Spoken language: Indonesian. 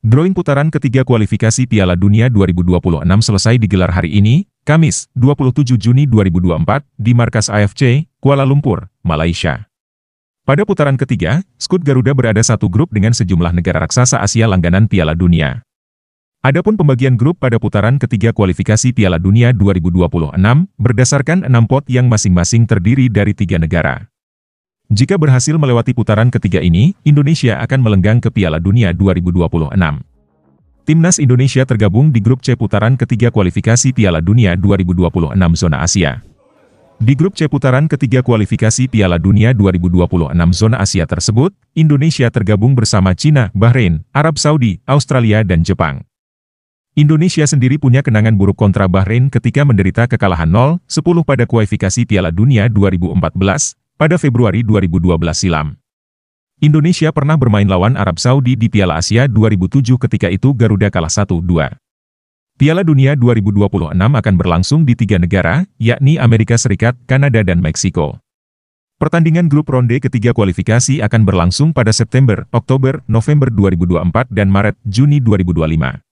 Drawing putaran ketiga kualifikasi Piala Dunia 2026 selesai digelar hari ini, Kamis, 27 Juni 2024, di markas AFC, Kuala Lumpur, Malaysia. Pada putaran ketiga, skuad Garuda berada satu grup dengan sejumlah negara raksasa Asia langganan Piala Dunia. Adapun pembagian grup pada putaran ketiga kualifikasi Piala Dunia 2026 berdasarkan enam pot yang masing-masing terdiri dari tiga negara. Jika berhasil melewati putaran ketiga ini, Indonesia akan melenggang ke Piala Dunia 2026. Timnas Indonesia tergabung di grup C putaran ketiga kualifikasi Piala Dunia 2026 zona Asia. Di grup C putaran ketiga kualifikasi Piala Dunia 2026 zona Asia tersebut, Indonesia tergabung bersama Cina, Bahrain, Arab Saudi, Australia dan Jepang. Indonesia sendiri punya kenangan buruk kontra Bahrain ketika menderita kekalahan 0-10 pada kualifikasi Piala Dunia 2014, pada Februari 2012 silam. Indonesia pernah bermain lawan Arab Saudi di Piala Asia 2007 ketika itu Garuda kalah 1-2. Piala Dunia 2026 akan berlangsung di tiga negara, yakni Amerika Serikat, Kanada dan Meksiko. Pertandingan grup ronde ketiga kualifikasi akan berlangsung pada September, Oktober, November 2024 dan Maret, Juni 2025.